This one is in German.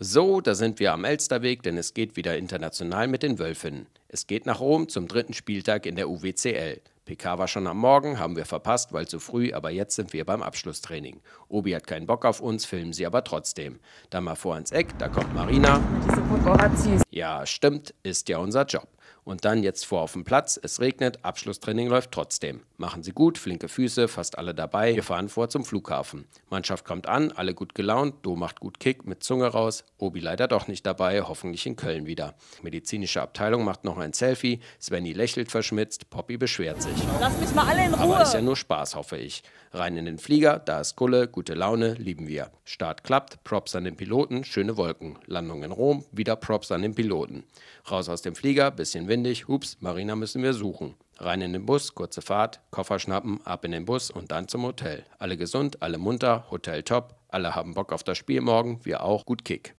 So, da sind wir am Elsterweg, denn es geht wieder international mit den Wölfinnen. Es geht nach Rom zum dritten Spieltag in der UWCL. PK war schon am Morgen, haben wir verpasst, weil zu früh, aber jetzt sind wir beim Abschlusstraining. Obi hat keinen Bock auf uns, filmen sie aber trotzdem. Dann mal vor ans Eck, da kommt Marina. Ja, stimmt, ist ja unser Job. Und dann jetzt vor auf den Platz, es regnet, Abschlusstraining läuft trotzdem. Machen sie gut, flinke Füße, fast alle dabei, wir fahren vor zum Flughafen. Mannschaft kommt an, alle gut gelaunt, Do macht gut Kick, mit Zunge raus, Obi leider doch nicht dabei, hoffentlich in Köln wieder. Medizinische Abteilung macht noch ein Selfie, Svenny lächelt verschmitzt, Poppy beschwert sich. Lass mich mal alle in Ruhe! Aber ist ja nur Spaß, hoffe ich. Rein in den Flieger, da ist Gulle, gute Laune, lieben wir. Start klappt, Props an den Piloten, schöne Wolken. Landung in Rom, wieder Props an den Piloten. Raus aus dem Flieger, bisschen bisschen windig, hups, Marina müssen wir suchen. Rein in den Bus, kurze Fahrt, Koffer schnappen, ab in den Bus und dann zum Hotel. Alle gesund, alle munter, Hotel top, alle haben Bock auf das Spiel morgen, wir auch, gut Kick.